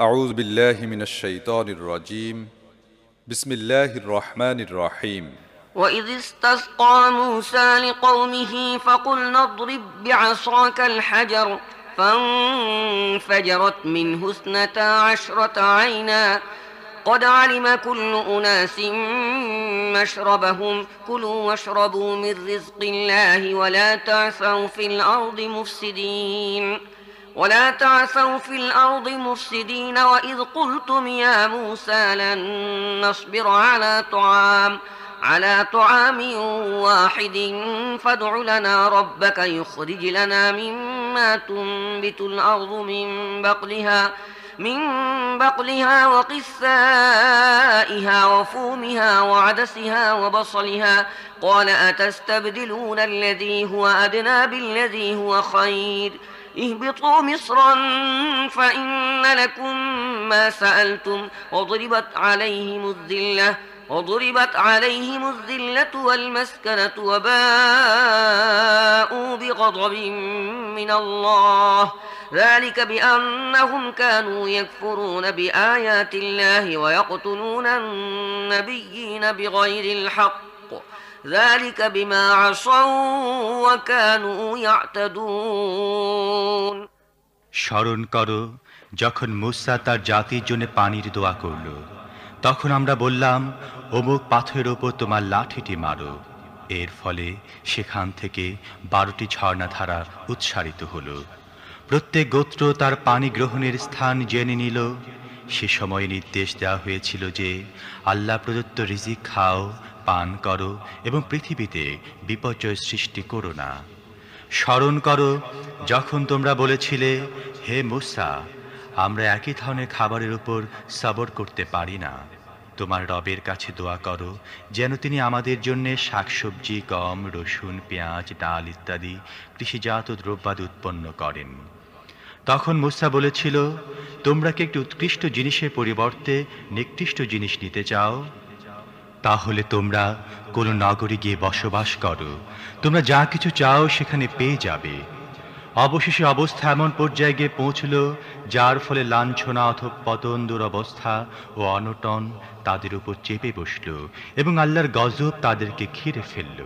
أعوذ بالله من الشيطان الرجيم بسم الله الرحمن الرحيم وإذ استسقى موسى لقومه فقلنا اضرب بعصاك الحجر فانفجرت منه اثنتا عشرة عينا قد علم كل أناس مشربهم كلوا واشربوا من رزق الله ولا تعثوا في الأرض مفسدين ولا تعثوا في الأرض مفسدين وإذ قلتم يا موسى لن نصبر على طعام على طعام واحد فادع لنا ربك يخرج لنا مما تنبت الأرض من بقلها من بقلها وقثائها وفومها وعدسها وبصلها قال أتستبدلون الذي هو أدنى بالذي هو خير ۖ اهبطوا مصرا فإن لكم ما سألتم وضربت عليهم الذلة وضربت عليهم الذلة والمسكنة وباءوا بغضب من الله ذلك بأنهم كانوا يكفرون بآيات الله ويقتلون النبيين بغير الحق স্মরণ করো যখন মুসা তার জাতির জন্য পানির দোয়া করল তখন আমরা বললাম অমুক পাথরের ওপর তোমার লাঠিটি মারো এর ফলে সেখান থেকে বারোটি ঝর্ণাধারা উৎসারিত হল প্রত্যেক গোত্র তার পানি গ্রহণের স্থান জেনে নিল সে সময় নির্দেশ দেওয়া হয়েছিল যে আল্লাহ প্রদত্ত রিজিক খাও পান করো এবং পৃথিবীতে বিপর্যয় সৃষ্টি করো না স্মরণ করো যখন তোমরা বলেছিলে হে মুসা আমরা একই ধরনের খাবারের উপর সবর করতে পারি না তোমার রবের কাছে দোয়া করো যেন তিনি আমাদের জন্য শাকসবজি গম রসুন পেঁয়াজ ডাল ইত্যাদি কৃষিজাত দ্রব্যাদি উৎপন্ন করেন তখন মুসা বলেছিল তোমরা কি একটি উৎকৃষ্ট জিনিসের পরিবর্তে নিকৃষ্ট জিনিস নিতে চাও তাহলে তোমরা কোনো নগরে গিয়ে বসবাস করো তোমরা যা কিছু চাও সেখানে পেয়ে যাবে অবশেষে অবস্থা এমন পর্যায়ে গিয়ে পৌঁছল যার ফলে লাঞ্ছনা অথবা পতন দুরবস্থা ও অনটন তাদের উপর চেপে বসল এবং আল্লাহর গজব তাদেরকে ঘিরে ফেলল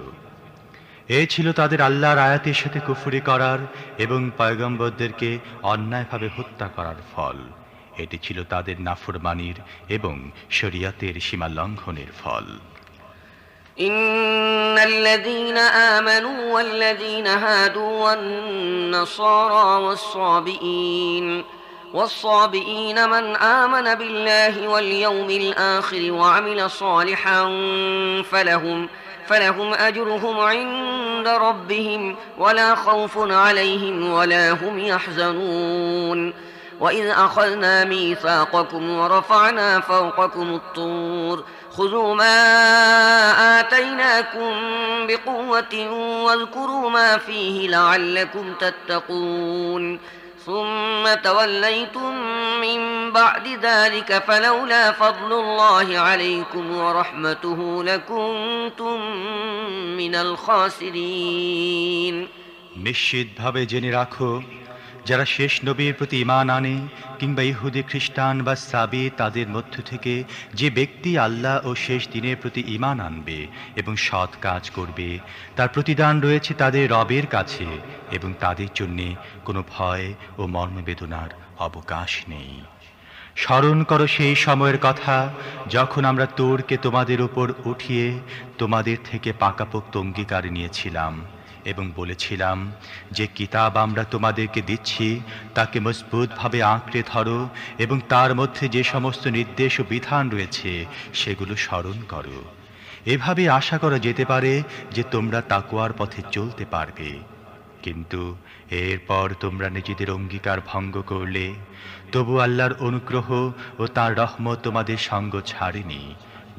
এ ছিল তাদের আল্লাহর আয়াতের সাথে কুফুরি করার এবং পয়গম্বরদেরকে অন্যায়ভাবে হত্যা করার ফল এটি ছিল তাদের নাফরমানির এবং শরিয়াতের সীমা লঙ্ঘনের ফল إن الذين آمنوا والذين هادوا والنصارى والصابئين والصابئين من آمن بالله واليوم الآخر وعمل صالحا فلهم فلهم أجرهم عند ربهم ولا خوف عليهم ولا هم يحزنون وإذ أخذنا ميثاقكم ورفعنا فوقكم الطور خذوا ما آتيناكم بقوة واذكروا ما فيه لعلكم تتقون ثم توليتم من بعد ذلك فلولا فضل الله عليكم ورحمته لكنتم من الخاسرين নিশ্চিতভাবে জেনে রাখো যারা শেষ নবীর প্রতি ইমান আনে কিংবা ইহুদি খ্রিস্টান বা সাবি তাদের মধ্য থেকে যে ব্যক্তি আল্লাহ ও শেষ দিনের প্রতি ইমান আনবে এবং সৎ কাজ করবে তার প্রতিদান রয়েছে তাদের রবের কাছে এবং তাদের জন্যে কোনো ভয় ও মর্মবেদনার অবকাশ নেই স্মরণ করো সেই সময়ের কথা যখন আমরা তোরকে তোমাদের ওপর উঠিয়ে তোমাদের থেকে পাকাপোক্ত অঙ্গীকার নিয়েছিলাম এবং বলেছিলাম যে কিতাব আমরা তোমাদেরকে দিচ্ছি তাকে মজবুতভাবে আঁকড়ে ধরো এবং তার মধ্যে যে সমস্ত নির্দেশ ও বিধান রয়েছে সেগুলো স্মরণ করো এভাবে আশা করা যেতে পারে যে তোমরা তাকুয়ার পথে চলতে পারবে কিন্তু এরপর তোমরা নিজেদের অঙ্গীকার ভঙ্গ করলে তবু আল্লাহর অনুগ্রহ ও তার রহমত তোমাদের সঙ্গ ছাড়েনি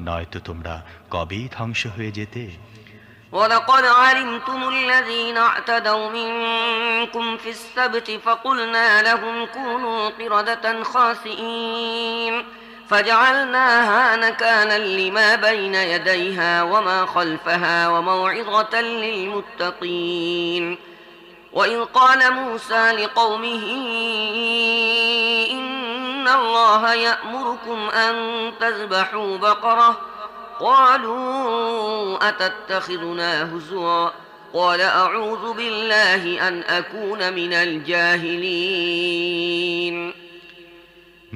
নয়তো তোমরা কবেই ধ্বংস হয়ে যেতে ولقد علمتم الذين اعتدوا منكم في السبت فقلنا لهم كونوا قردة خاسئين فجعلناها نكالا لما بين يديها وما خلفها وموعظة للمتقين وإذ قال موسى لقومه إن الله يأمركم أن تذبحوا بقرةً قالوا أتتخذنا هزوا قال أعوذ بالله أن أكون من الجاهلين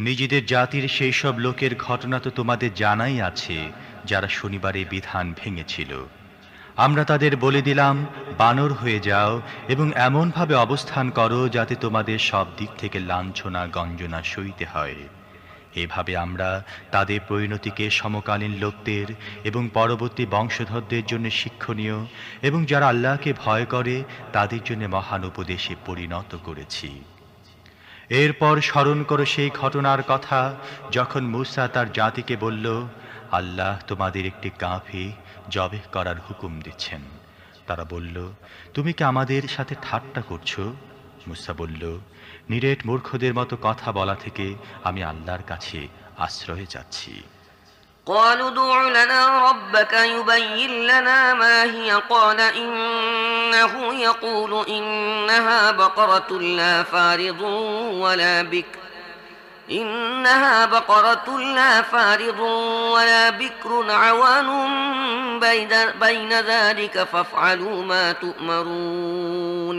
নিজেদের জাতির সেই সব লোকের ঘটনা তো তোমাদের জানাই আছে যারা শনিবারে বিধান ভেঙেছিল আমরা তাদের বলে দিলাম বানর হয়ে যাও এবং এমনভাবে অবস্থান করো যাতে তোমাদের সব দিক থেকে লাঞ্ছনা গঞ্জনা সইতে হয় এভাবে আমরা তাদের পরিণতিকে সমকালীন লোকদের এবং পরবর্তী বংশধরদের জন্য শিক্ষণীয় এবং যারা আল্লাহকে ভয় করে তাদের জন্য মহান উপদেশে পরিণত করেছি এরপর স্মরণ করো সেই ঘটনার কথা যখন মুসা তার জাতিকে বলল আল্লাহ তোমাদের একটি কাঁফি জবে করার হুকুম দিচ্ছেন তারা বলল তুমি কি আমাদের সাথে ঠাট্টা করছো মুসা বলল নিরেট মূর্খদের মতো কথা বলা থেকে আমি আল্লাহর কাছে আশ্রয়ে যাচ্ছি قالوا ادع لنا ربك يبين لنا ما هي قال إنه يقول إنها بقرة لا فارض ولا بكر إنها بقرة لا فارض ولا بكر عوان بين ذلك فافعلوا ما تؤمرون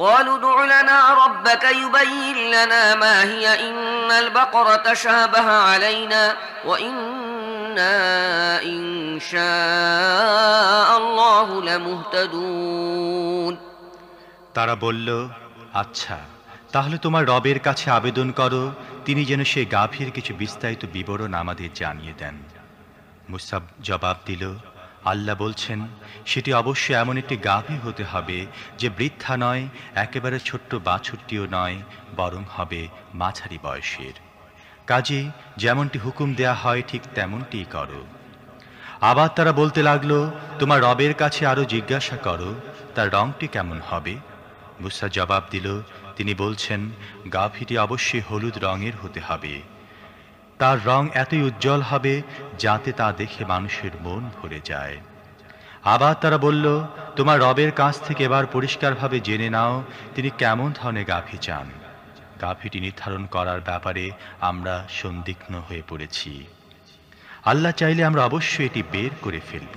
قالوا ادع لنا ربك يبين لنا ما هي إن البقرة تشابه علينا وإنا إن شاء الله لمهتدون তারা বলল আচ্ছা তাহলে তোমার রবের কাছে আবেদন করো তিনি যেন সে গাভীর কিছু বিস্তারিত বিবরণ আমাদের জানিয়ে দেন মুসাব জবাব দিল আল্লাহ বলছেন সেটি অবশ্যই এমন একটি গাভী হতে হবে যে বৃদ্ধা নয় একেবারে ছোট্ট বাছুরটিও নয় বরং হবে মাঝারি বয়সের কাজে যেমনটি হুকুম দেয়া হয় ঠিক তেমনটিই করো আবার তারা বলতে লাগলো তোমার রবের কাছে আরও জিজ্ঞাসা করো তার রংটি কেমন হবে মুসা জবাব দিল তিনি বলছেন গাভীটি অবশ্যই হলুদ রঙের হতে হবে তার রং এতই উজ্জ্বল হবে যাতে তা দেখে মানুষের মন ভরে যায় আবার তারা বলল তোমার রবের কাছ থেকে এবার পরিষ্কারভাবে জেনে নাও তিনি কেমন ধরনের গাফি চান গাফিটি নির্ধারণ করার ব্যাপারে আমরা সন্দিগ্ন হয়ে পড়েছি আল্লাহ চাইলে আমরা অবশ্যই এটি বের করে ফেলব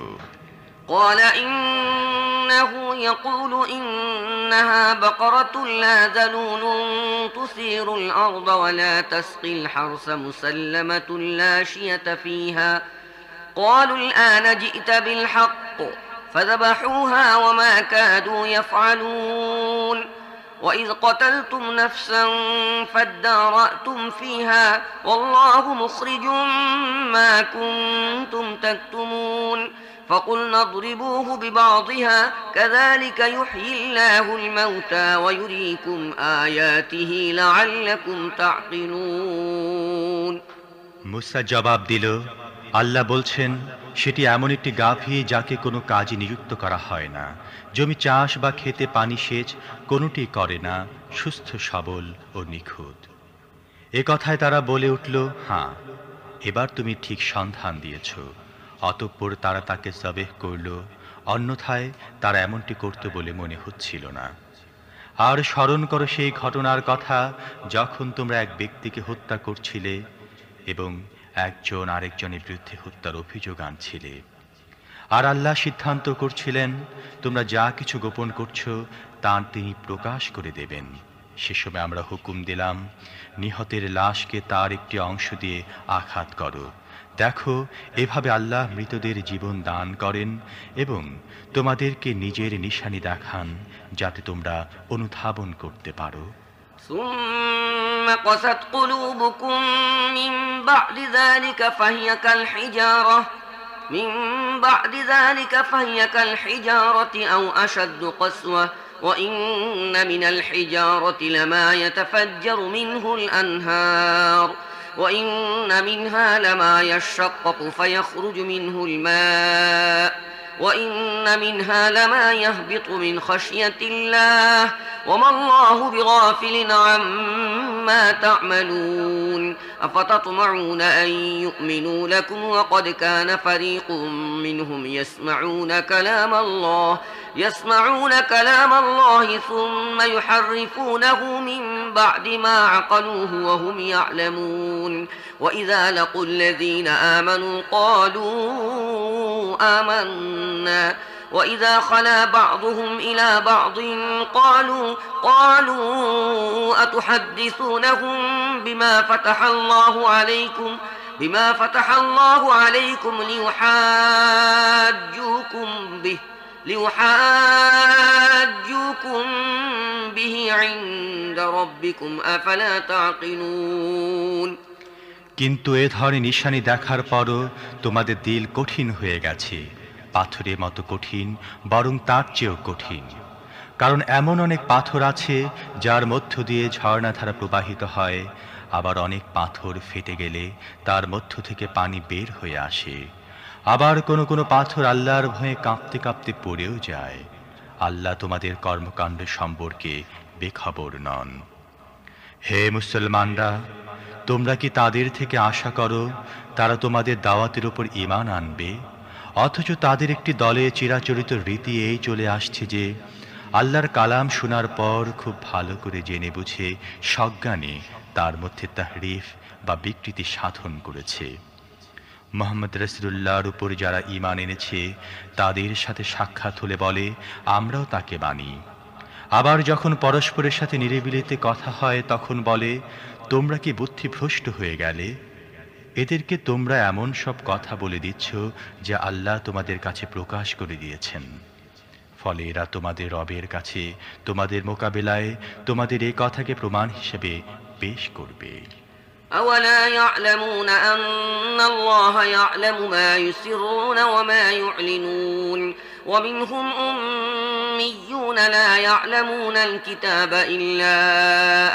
إنه يقول إنها بقرة لا ذلول تثير الأرض ولا تسقي الحرث مسلمة لا شية فيها قالوا الآن جئت بالحق فذبحوها وما كادوا يفعلون وإذ قتلتم نفسا فادارأتم فيها والله مخرج ما كنتم تكتمون فقلنا اضربوه ببعضها كذلك يحيي الله الموتى ويريكم آياته لعلكم تعقلون মুসা জবাব দিল আল্লাহ বলছেন সেটি এমন একটি গাভী যাকে কোনো কাজে নিযুক্ত করা হয় না জমি চাষ বা খেতে পানি সেচ কোনোটি করে না সুস্থ সবল ও নিখুঁত এ কথায় তারা বলে উঠল হাঁ এবার তুমি ঠিক সন্ধান দিয়েছো অতঃপর তারা তাকে সবেহ করল অন্যথায় তারা এমনটি করত বলে মনে হচ্ছিল না আর স্মরণ করো সেই ঘটনার কথা যখন তোমরা এক ব্যক্তিকে হত্যা করছিলে এবং একজন আরেকজনের বিরুদ্ধে হত্যার অভিযোগ আনছিলে আর আল্লাহ সিদ্ধান্ত করছিলেন তোমরা যা কিছু গোপন করছো তা তিনি প্রকাশ করে দেবেন সে সময় আমরা হুকুম দিলাম নিহতের লাশকে তার একটি অংশ দিয়ে আঘাত করো দেখো এভাবে আল্লাহ মৃতদের জীবন দান করেন এবং তোমাদেরকে নিজের নিশানি দেখান যাতে তোমরা অনুধাবন করতে পারো وَإِنَّ مِنَ الْحِجَارَةِ لَمَا يَتَفَجَّرُ مِنْهُ الْأَنْهَارُ وإن منها لما يشقق فيخرج منه الماء وإن منها لما يهبط من خشية الله وما الله بغافل عما تعملون أفتطمعون أن يؤمنوا لكم وقد كان فريق منهم يسمعون كلام الله يسمعون كلام الله ثم يحرفونه من بعد ما عقلوه وهم يعلمون وإذا لقوا الذين آمنوا قالوا آمنا وإذا خلا بعضهم إلى بعض قالوا قالوا أتحدثونهم بما فتح الله عليكم بما فتح الله عليكم ليحاجوكم به ليحاجوكم به عند ربكم أفلا تعقلون কিন্তু এ ধরনের নিশানি দেখার পরও তোমাদের দিল কঠিন হয়ে গেছে পাথরের মতো কঠিন বরং তার চেয়েও কঠিন কারণ এমন অনেক পাথর আছে যার মধ্য দিয়ে ঝর্ণাধারা প্রবাহিত হয় আবার অনেক পাথর ফেটে গেলে তার মধ্য থেকে পানি বের হয়ে আসে আবার কোনো কোনো পাথর আল্লাহর ভয়ে কাঁপতে কাঁপতে পড়েও যায় আল্লাহ তোমাদের কর্মকাণ্ড সম্পর্কে বেখবর নন হে মুসলমানরা তোমরা কি তাদের থেকে আশা করো তারা তোমাদের দাওয়াতের ওপর ইমান আনবে অথচ তাদের একটি দলে চিরাচরিত রীতি এই চলে আসছে যে আল্লাহর কালাম শোনার পর খুব ভালো করে জেনে বুঝে সজ্ঞানে তার মধ্যে তাহরিফ বা বিকৃতি সাধন করেছে মোহাম্মদ রসুল্লাহর উপর যারা ইমান এনেছে তাদের সাথে সাক্ষাৎ হলে বলে আমরাও তাকে মানি আবার যখন পরস্পরের সাথে নিরিবিলিতে কথা হয় তখন বলে তোমরা কি বুদ্ধিভ্রষ্ট হয়ে গেলে এদেরকে তোমরা এমন সব কথা বলে দিচ্ছ যা আল্লাহ তোমাদের কাছে প্রকাশ করে দিয়েছেন ফলে এরা তোমাদের রবের কাছে তোমাদের মোকাবেলায় তোমাদের এই কথাকে প্রমাণ হিসেবে পেশ করবে أولا يعلمون أن الله يعلم ما يسرون وما يعلنون ومنهم أميون لا يعلمون الكتاب إلا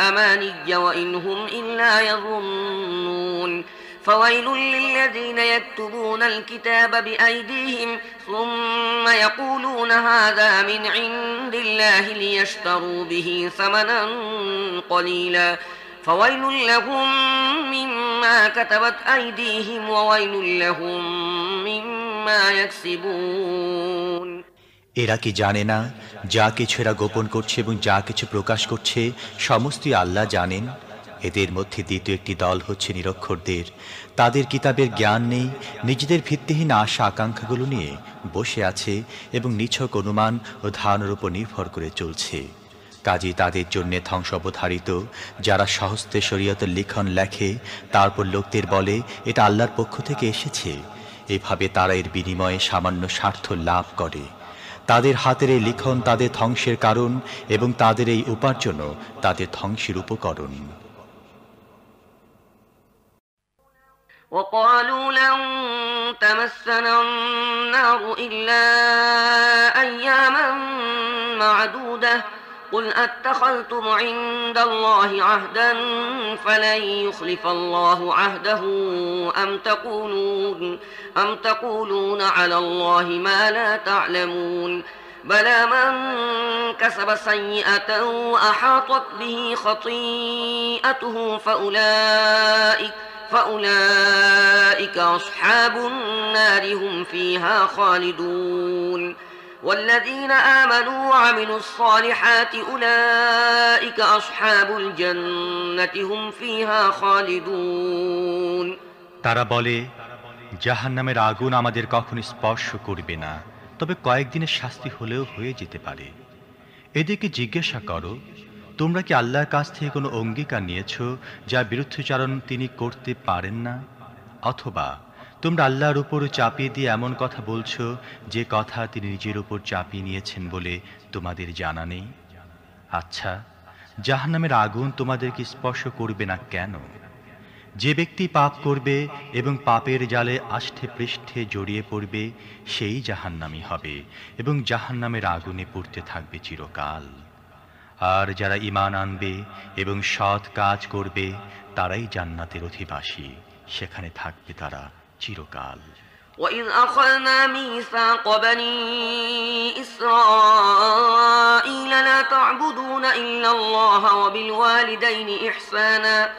أماني وإن هم إلا يظنون فويل للذين يكتبون الكتاب بأيديهم ثم يقولون هذا من عند الله ليشتروا به ثمنا قليلا এরা কি জানে না যা কিছু এরা গোপন করছে এবং যা কিছু প্রকাশ করছে সমস্তই আল্লাহ জানেন এদের মধ্যে দ্বিতীয় একটি দল হচ্ছে নিরক্ষরদের তাদের কিতাবের জ্ঞান নেই নিজেদের ভিত্তিহীন আশা আকাঙ্ক্ষাগুলো নিয়ে বসে আছে এবং নিছক অনুমান ও ধারণার উপর নির্ভর করে চলছে কাজী তাদের জন্য ধ্বংস অবধারিত যারা সহস্তে শরীয়তের লিখন লেখে তারপর লোকদের বলে এটা আল্লাহর পক্ষ থেকে এসেছে এভাবে তারা এর বিনিময়ে সামান্য স্বার্থ লাভ করে তাদের হাতের এই লিখন তাদের ধ্বংসের কারণ এবং তাদের এই উপার্জন তাদের ধ্বংসের উপকরণ وقالوا لن تمسنا النار إلا أياما معدودة قل أتخذتم عند الله عهدا فلن يخلف الله عهده أم تقولون, أم تقولون على الله ما لا تعلمون بلى من كسب سيئة وأحاطت به خطيئته فأولئك فأولئك أصحاب النار هم فيها خالدون والذين آمنوا وعملوا الصالحات أولئك أصحاب الجنة هم فيها خالدون তারা বলে নামের আগুন আমাদের কখনো স্পর্শ করবে না তবে কয়েকদিনের শাস্তি হলেও হয়ে যেতে পারে এদেরকে জিজ্ঞাসা করো তোমরা কি আল্লাহর কাছ থেকে কোনো অঙ্গীকার নিয়েছ যা বিরুদ্ধচারণ তিনি করতে পারেন না অথবা তোমরা আল্লাহর উপর চাপিয়ে দিয়ে এমন কথা বলছো যে কথা তিনি নিজের উপর চাপিয়ে নিয়েছেন বলে তোমাদের জানা নেই আচ্ছা জাহান্নামের আগুন তোমাদেরকে স্পর্শ করবে না কেন যে ব্যক্তি পাপ করবে এবং পাপের জালে আষ্ঠে পৃষ্ঠে জড়িয়ে পড়বে সেই জাহান্নামি হবে এবং জাহান্নামের আগুনে পড়তে থাকবে চিরকাল আর যারা ইমান আনবে এবং সৎ কাজ করবে তারাই জান্নাতের অধিবাসী সেখানে থাকবে তারা চিরকাল وإذ أخذنا ميثاق بني إسرائيل لا تعبدون إلا الله وبالوالدين إحسانا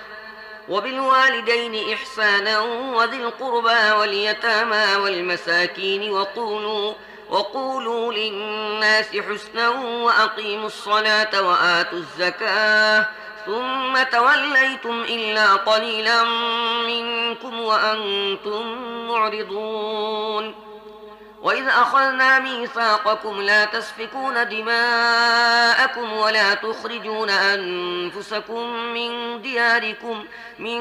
وبالوالدين إحسانا وذي القربى واليتامى والمساكين وقولوا وقولوا للناس حسنا وأقيموا الصلاة وآتوا الزكاة ثم توليتم إلا قليلا منكم وأنتم معرضون وإذ أخذنا ميثاقكم لا تسفكون دماءكم ولا تخرجون أنفسكم من دياركم من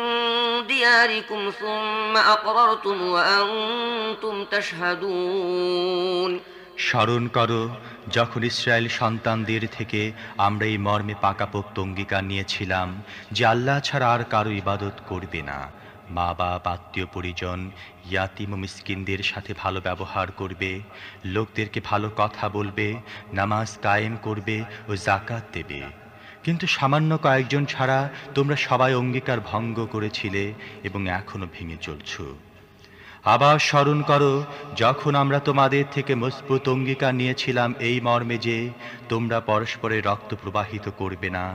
دياركم ثم أقررتم وأنتم تشهدون স্মরণ করো যখন ইসরায়েল সন্তানদের থেকে আমরা এই মর্মে পাকাপোক্ত অঙ্গীকার নিয়েছিলাম যে আল্লাহ ছাড়া আর কারো ইবাদত করবে না মা বাপ আত্মীয় পরিজন ইয়াতিম মিসকিনদের সাথে ভালো ব্যবহার করবে লোকদেরকে ভালো কথা বলবে নামাজ কায়েম করবে ও জাকাত দেবে কিন্তু সামান্য কয়েকজন ছাড়া তোমরা সবাই অঙ্গীকার ভঙ্গ করেছিলে এবং এখনও ভেঙে চলছো আবার স্মরণ করো যখন আমরা তোমাদের থেকে মজবুত অঙ্গীকার নিয়েছিলাম এই মর্মে যে তোমরা পরস্পরের রক্ত প্রবাহিত করবে না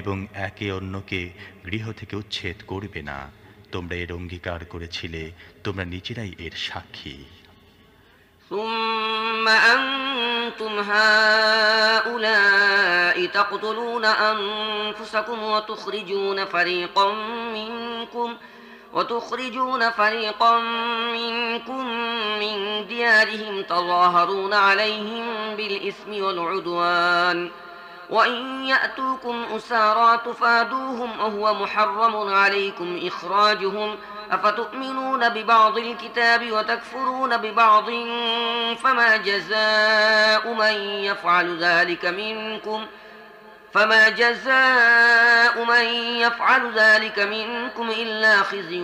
এবং একে অন্যকে গৃহ থেকে উচ্ছেদ করবে না তোমরা এর অঙ্গীকার করেছিলে তোমরা নিজেরাই এর সাক্ষী ثم أنتم هؤلاء تقتلون أنفسكم وتخرجون فريقا منكم وتخرجون فريقا منكم من ديارهم تظاهرون عليهم بالإثم والعدوان وإن يأتوكم أسارى تفادوهم وهو محرم عليكم إخراجهم أفتؤمنون ببعض الكتاب وتكفرون ببعض فما جزاء من يفعل ذلك منكم ؟ فما جزاء من يفعل ذلك منكم إلا خزي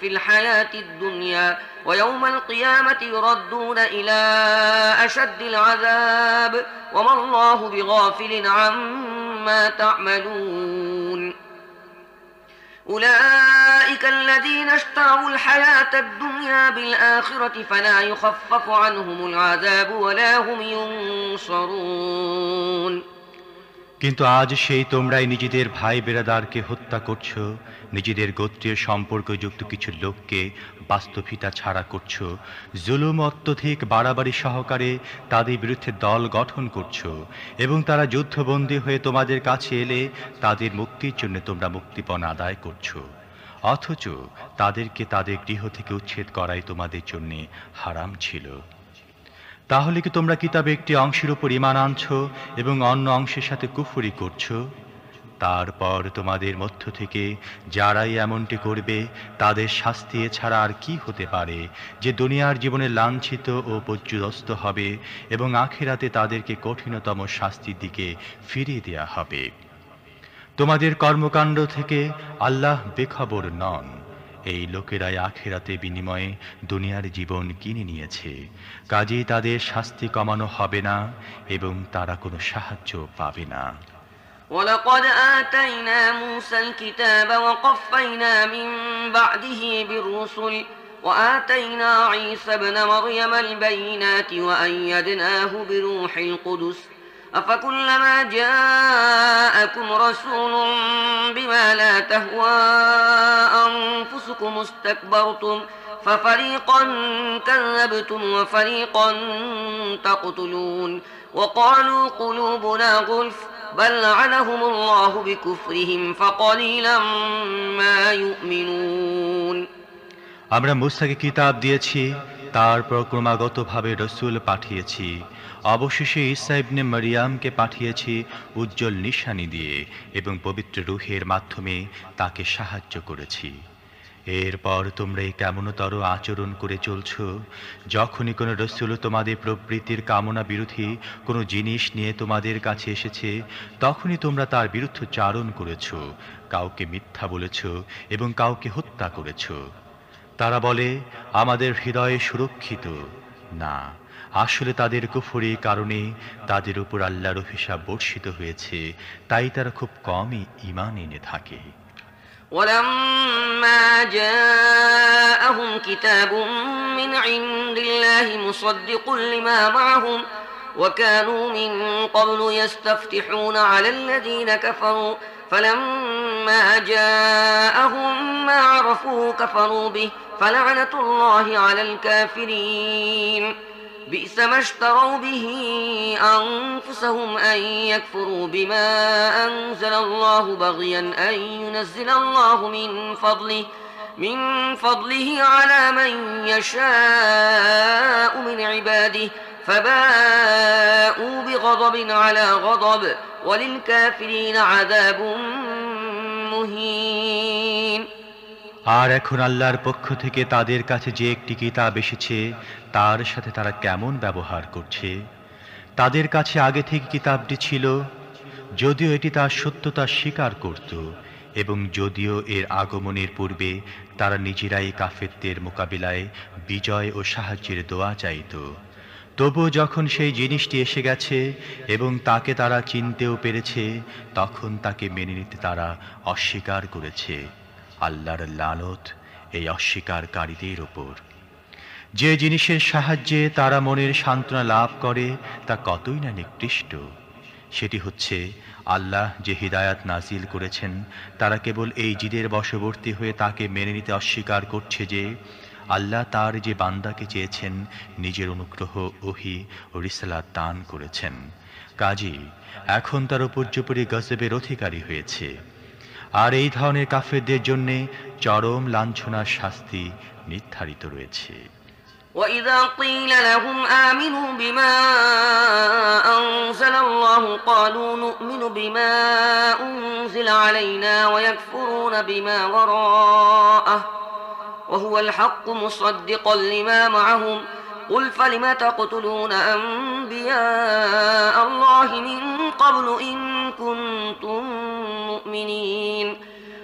في الحياة الدنيا ويوم القيامة يردون إلى أشد العذاب وما الله بغافل عما تعملون أولئك الذين اشتروا الحياة الدنيا بالآخرة فلا يخفف عنهم العذاب ولا هم ينصرون কিন্তু আজ সেই তোমরাই নিজেদের ভাই বেরাদারকে হত্যা করছো নিজেদের গোত্রীয় সম্পর্কযুক্ত কিছু লোককে বাস্তবিতা ছাড়া করছো জুলুম অত্যধিক বাড়াবাড়ি সহকারে তাদের বিরুদ্ধে দল গঠন করছো এবং তারা যুদ্ধবন্দী হয়ে তোমাদের কাছে এলে তাদের মুক্তির জন্য তোমরা মুক্তিপণ আদায় করছো অথচ তাদেরকে তাদের গৃহ থেকে উচ্ছেদ করাই তোমাদের জন্যে হারাম ছিল তাহলে কি তোমরা কিতাবে একটি অংশের উপর ইমান আনছ এবং অন্য অংশের সাথে কুফুরি করছ তারপর তোমাদের মধ্য থেকে যারাই এমনটি করবে তাদের শাস্তি এছাড়া আর কি হতে পারে যে দুনিয়ার জীবনে লাঞ্ছিত ও পর্যুদস্ত হবে এবং আখেরাতে তাদেরকে কঠিনতম শাস্তির দিকে ফিরিয়ে দেয়া হবে তোমাদের কর্মকাণ্ড থেকে আল্লাহ বেখবর নন এই লোকেরাই আখেরাতে বিনিময়ে দুনিয়ার জীবন কিনে নিয়েছে কাজে তাদের শাস্তি কমানো হবে না এবং তারা কোনো সাহায্য পাবে না ولقد آتينا موسى الكتاب وقفينا من بعده بالرسل وآتينا عيسى ابن مريم البينات وأيدناه بروح القدس أفكلما جاءكم رسول بما لا تهوى أنفسكم استكبرتم ففريقا كذبتم وفريقا تقتلون وقالوا قلوبنا غلف بل لعنهم الله بكفرهم فقليلا ما يؤمنون আমরা মুসাকে কিতাব দিয়েছি তারপর ক্রমাগতভাবে রসুল পাঠিয়েছি অবশেষে ঈসা ইবনে মারিয়ামকে পাঠিয়েছি উজ্জ্বল নিশানি দিয়ে এবং পবিত্র রুহের মাধ্যমে তাকে সাহায্য করেছি এরপর তোমরা এই কেমনতর আচরণ করে চলছ যখনই কোনো রসুল তোমাদের প্রবৃত্তির কামনা বিরোধী কোনো জিনিস নিয়ে তোমাদের কাছে এসেছে তখনই তোমরা তার বিরুদ্ধে চারণ করেছ কাউকে মিথ্যা বলেছ এবং কাউকে হত্যা করেছ তারা বলে আমাদের হৃদয়ে সুরক্ষিত না আসলে তাদের কুফুরির কারণে তাদের উপর আল্লাহর অভিশাপ বর্ষিত হয়েছে তাই তারা খুব কমই ইমান এনে থাকে ولما جاءهم كتاب من عند الله مصدق لما معهم وكانوا من قبل يستفتحون على الذين كفروا فلما جاءهم ما عرفوا كفروا به فلعنة الله على الكافرين بئس ما اشتروا به أنفسهم أن يكفروا بما أنزل الله بغيا أن ينزل الله من فضله من فضله على من يشاء من عباده فباءوا بغضب على غضب وللكافرين عذاب مهين আর এখন আল্লাহর পক্ষ থেকে তাদের কাছে যে একটি কিতাব এসেছে তার সাথে তারা কেমন ব্যবহার করছে তাদের কাছে আগে থেকে কিতাবটি ছিল যদিও এটি তার সত্যতা স্বীকার করত এবং যদিও এর আগমনের পূর্বে তারা নিজেরাই কাফেরদের মোকাবিলায় বিজয় ও সাহায্যের দোয়া চাইত তবুও যখন সেই জিনিসটি এসে গেছে এবং তাকে তারা চিনতেও পেরেছে তখন তাকে মেনে নিতে তারা অস্বীকার করেছে আল্লাহর লালত এই অস্বীকারীদের ওপর যে জিনিসের সাহায্যে তারা মনের সান্ত্বনা লাভ করে তা কতই না নিকৃষ্ট সেটি হচ্ছে আল্লাহ যে হৃদায়ত নাজিল করেছেন তারা কেবল এই জিদের বশবর্তী হয়ে তাকে মেনে নিতে অস্বীকার করছে যে আল্লাহ তার যে বান্দাকে চেয়েছেন নিজের অনুগ্রহ ওহি ও রিসালাত দান করেছেন কাজী এখন তার উপর্যুপরি গজবের অধিকারী হয়েছে আর এই ধরনের কাফেরদের জন্য চরম লাঞ্ছনার শাস্তি নির্ধারিত রয়েছে وإذا قيل لهم آمنوا بما أنزل الله قالوا نؤمن بما أنزل علينا ويكفرون بما وراءه وهو الحق مصدقا لما معهم قل فلم تقتلون أنبياء الله من قبل إن كنتم المؤمنين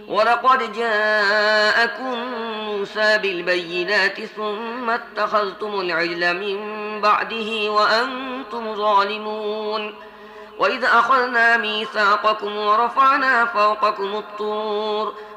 ولقد جاءكم موسى بالبينات ثم اتخذتم العجل من بعده وأنتم ظالمون وإذ أخذنا ميثاقكم ورفعنا فوقكم الطور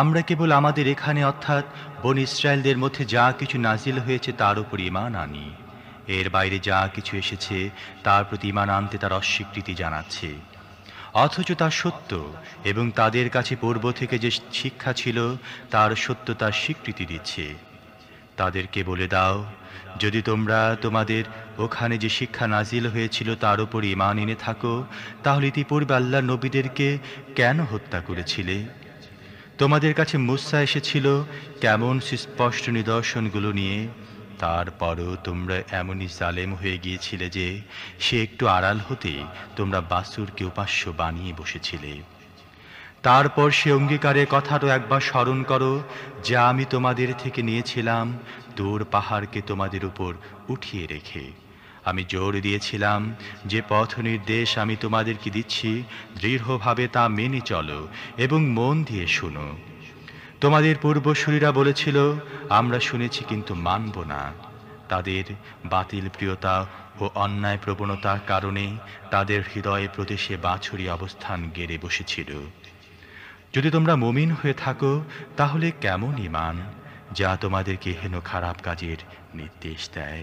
আমরা কেবল আমাদের এখানে অর্থাৎ বন ইসরায়েলদের মধ্যে যা কিছু নাজিল হয়েছে তার উপর ইমান আনি এর বাইরে যা কিছু এসেছে তার প্রতি ইমান আনতে তার অস্বীকৃতি জানাচ্ছে অথচ তা সত্য এবং তাদের কাছে পূর্ব থেকে যে শিক্ষা ছিল তার সত্য তার স্বীকৃতি দিচ্ছে তাদেরকে বলে দাও যদি তোমরা তোমাদের ওখানে যে শিক্ষা নাজিল হয়েছিল তার উপর ইমান এনে থাকো তাহলে ইতিপূর্বে আল্লাহ নবীদেরকে কেন হত্যা করেছিলে তোমাদের কাছে মুসা এসেছিল কেমন সুস্পষ্ট নিদর্শনগুলো নিয়ে তারপরও তোমরা এমনই জালেম হয়ে গিয়েছিলে যে সে একটু আড়াল হতে তোমরা বাসুরকে উপাস্য বানিয়ে বসেছিলে তারপর সে অঙ্গীকারের কথাটা একবার স্মরণ করো যা আমি তোমাদের থেকে নিয়েছিলাম দূর পাহাড়কে তোমাদের উপর উঠিয়ে রেখে আমি জোর দিয়েছিলাম যে পথ নির্দেশ আমি তোমাদেরকে দিচ্ছি দৃঢ়ভাবে তা মেনে চলো এবং মন দিয়ে শুনো তোমাদের পূর্বসূরীরা বলেছিল আমরা শুনেছি কিন্তু মানব না তাদের বাতিল প্রিয়তা ও অন্যায় প্রবণতার কারণে তাদের হৃদয়ে প্রদেশে বাছুরি অবস্থান গেড়ে বসেছিল যদি তোমরা মুমিন হয়ে থাকো তাহলে কেমন ইমান যা তোমাদেরকে হেন খারাপ কাজের নির্দেশ দেয়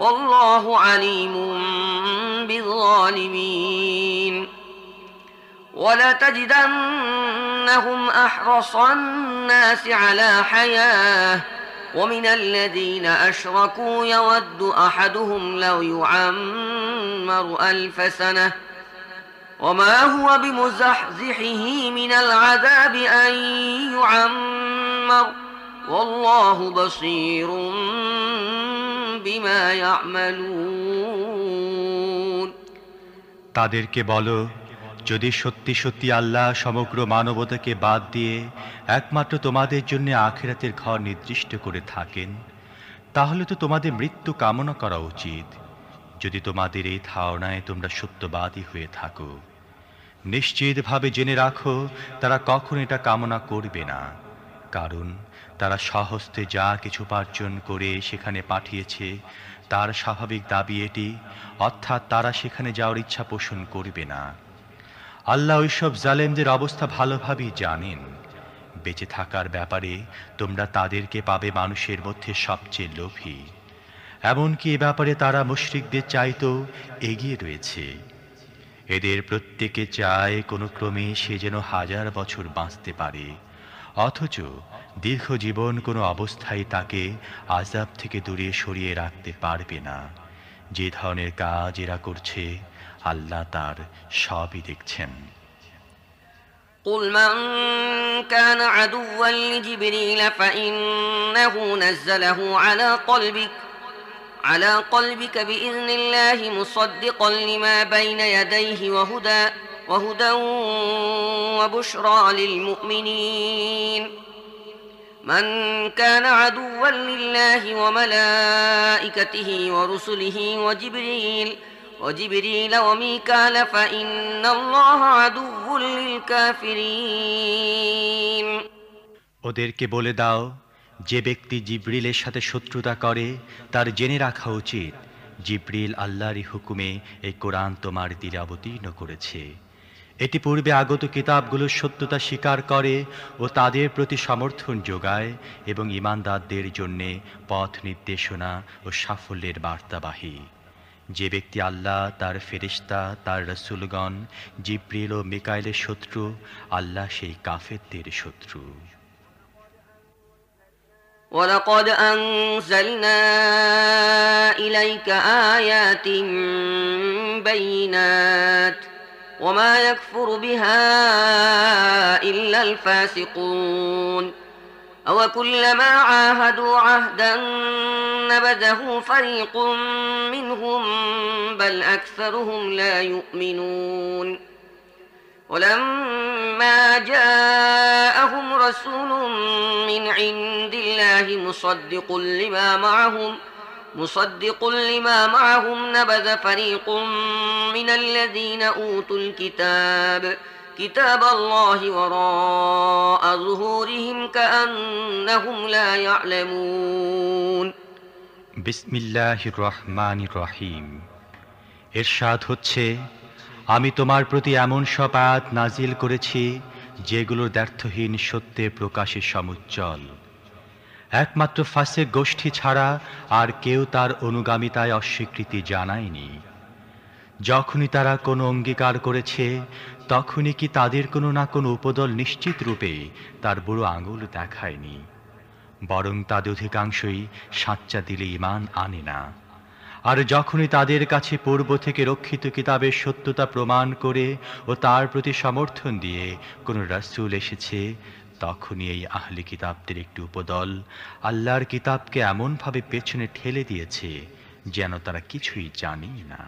والله عليم بالظالمين ولتجدنهم احرص الناس على حياه ومن الذين اشركوا يود احدهم لو يعمر الف سنه وما هو بمزحزحه من العذاب ان يعمر তাদেরকে বলো যদি সত্যি সত্যি আল্লাহ সমগ্র মানবতাকে বাদ দিয়ে একমাত্র তোমাদের জন্য আখেরাতের ঘর নির্দিষ্ট করে থাকেন তাহলে তো তোমাদের মৃত্যু কামনা করা উচিত যদি তোমাদের এই ধারণায় তোমরা সত্যবাদী হয়ে থাকো নিশ্চিতভাবে জেনে রাখো তারা কখন এটা কামনা করবে না কারণ তারা সহস্তে যা কিছু উপার্জন করে সেখানে পাঠিয়েছে তার স্বাভাবিক দাবি এটি অর্থাৎ তারা সেখানে যাওয়ার ইচ্ছা পোষণ করবে না আল্লাহ ঐসব জালেমদের অবস্থা ভালোভাবেই জানেন বেঁচে থাকার ব্যাপারে তোমরা তাদেরকে পাবে মানুষের মধ্যে সবচেয়ে লোভী এমনকি এ ব্যাপারে তারা চাই চাইতেও এগিয়ে রয়েছে এদের প্রত্যেকে চায় কোনো ক্রমে সে যেন হাজার বছর বাঁচতে পারে অথচ দীর্ঘ জীবন কোনো অবস্থায় তাকে আজাব থেকে দূরে সরিয়ে রাখতে পারবে না যে ধরনের কাজ এরা করছে আল্লাহ তার সবই দেখছেন قل من كان عدوا لجبريل فإنه نزله على قلبك على قلبك بإذن الله مصدقا لما بين يديه وهدى وهدى وبشرى للمؤمنين من كان عدوا لله وملائكته ورسله وجبريل وجبريل وميكال فإن الله عدو للكافرين ওদেরকে বলে দাও যে ব্যক্তি জিব্রিলের সাথে শত্রুতা করে তার জেনে রাখা উচিত জিব্রিল আল্লাহরই হুকুমে এই কোরআন তোমার দিলে অবতীর্ণ করেছে এটি পূর্বে আগত কিতাবগুলোর সত্যতা স্বীকার করে ও তাদের প্রতি সমর্থন যোগায় এবং ইমানদারদের জন্যে পথ নির্দেশনা ও সাফল্যের বার্তাবাহী যে ব্যক্তি আল্লাহ তার ফেরিস্তা তার রসুলগণ জিব্রিল ও মিকাইলের শত্রু আল্লাহ সেই কাফেরদের শত্রু ولقد أنزلنا إليك آيات بينات وما يكفر بها إلا الفاسقون أو كلما عاهدوا عهدا نبذه فريق منهم بل أكثرهم لا يؤمنون ولما جاءهم رسول من عند الله مصدق لما معهم ۖ مصدق لما معهم نبذ فريق من الذين أوتوا الكتاب كتاب الله وراء ظهورهم كأنهم لا يعلمون بسم الله الرحمن الرحيم ইরশাদ হচ্ছে আমি তোমার প্রতি এমন সব আয়াত নাজিল করেছি যেগুলোর দ্ব্যর্থহীন সত্যে প্রকাশে সমুজ্জ্বল একমাত্র ফাসে গোষ্ঠী ছাড়া আর কেউ তার অনুগামিতায় অস্বীকৃতি জানায়নি যখনই তারা কোনো অঙ্গীকার করেছে তখনই কি তাদের কোনো না কোনো উপদল নিশ্চিত রূপে তার বুড়ো আঙুল দেখায়নি বরং তাদের অধিকাংশই সাচ্চা দিলে ইমান আনে না আর যখনই তাদের কাছে পূর্ব থেকে রক্ষিত কিতাবের সত্যতা প্রমাণ করে ও তার প্রতি সমর্থন দিয়ে কোনো রাসুল এসেছে তখনই এই আহলি কিতাবদের একটি উপদল আল্লাহর কিতাবকে এমন ভাবে পেছনে ঠেলে দিয়েছে যেন তারা কিছুই জানি না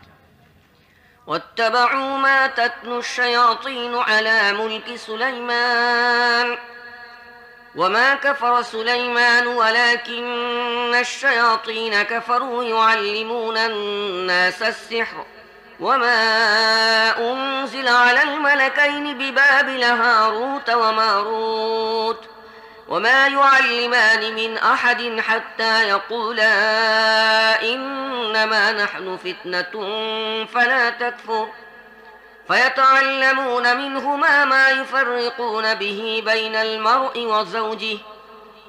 وما كفر سليمان ولكن الشياطين كفروا يعلمون الناس السحر وما أنزل على الملكين ببابل هاروت وماروت وما يعلمان من أحد حتى يقولا إنما نحن فتنة فلا تكفر فيتعلمون منهما ما يفرقون به بين المرء وزوجه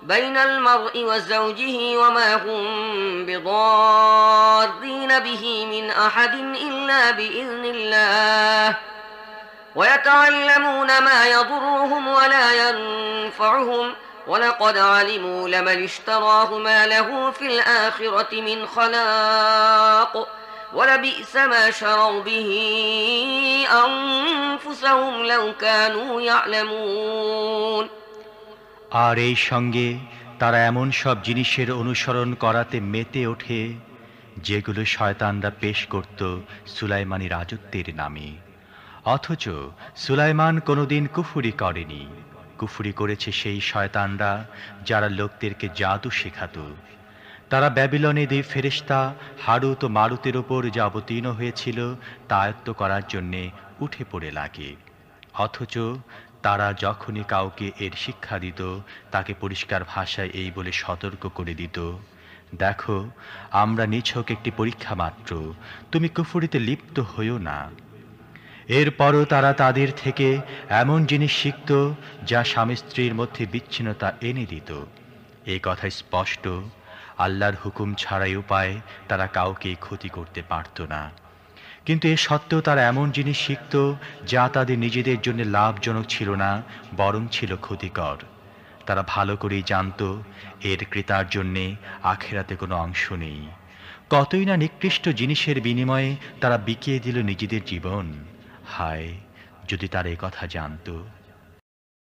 بين المرء وزوجه وما هم بضارين به من أحد إلا بإذن الله ويتعلمون ما يضرهم ولا ينفعهم ولقد علموا لمن اشتراه ما له في الآخرة من خلاق ولبئس ما شروا به أنفسهم لو كانوا يعلمون আর এই সঙ্গে তারা এমন সব জিনিসের অনুসরণ করাতে মেতে ওঠে যেগুলো শয়তানরা পেশ করত সুলাইমানি রাজত্বের নামে অথচ সুলাইমান কোনোদিন কুফুরি করেনি কুফুরি করেছে সেই শয়তানরা যারা লোকদেরকে জাদু শেখাত তারা ব্যাবিলনে দুই ফেরিস্তা হারুত ও মারুতের ওপর যা অবতীর্ণ হয়েছিল তা আয়ত্ত করার জন্যে উঠে পড়ে লাগে অথচ তারা যখনই কাউকে এর শিক্ষা দিত তাকে পরিষ্কার ভাষায় এই বলে সতর্ক করে দিত দেখো আমরা নিছক একটি পরীক্ষা মাত্র তুমি কুফুরিতে লিপ্ত হইও না এরপরও তারা তাদের থেকে এমন জিনিস শিখত যা স্বামী স্ত্রীর মধ্যে বিচ্ছিন্নতা এনে দিত এ কথা স্পষ্ট আল্লাহর হুকুম ছাড়াই উপায় তারা কাউকে ক্ষতি করতে পারত না কিন্তু এ সত্ত্বেও তারা এমন জিনিস শিখত যা তাদের নিজেদের জন্য লাভজনক ছিল না বরং ছিল ক্ষতিকর তারা ভালো করেই জানত এর ক্রেতার জন্যে আখেরাতে কোনো অংশ নেই কতই না নিকৃষ্ট জিনিসের বিনিময়ে তারা বিকিয়ে দিল নিজেদের জীবন হায় যদি তারা কথা জানত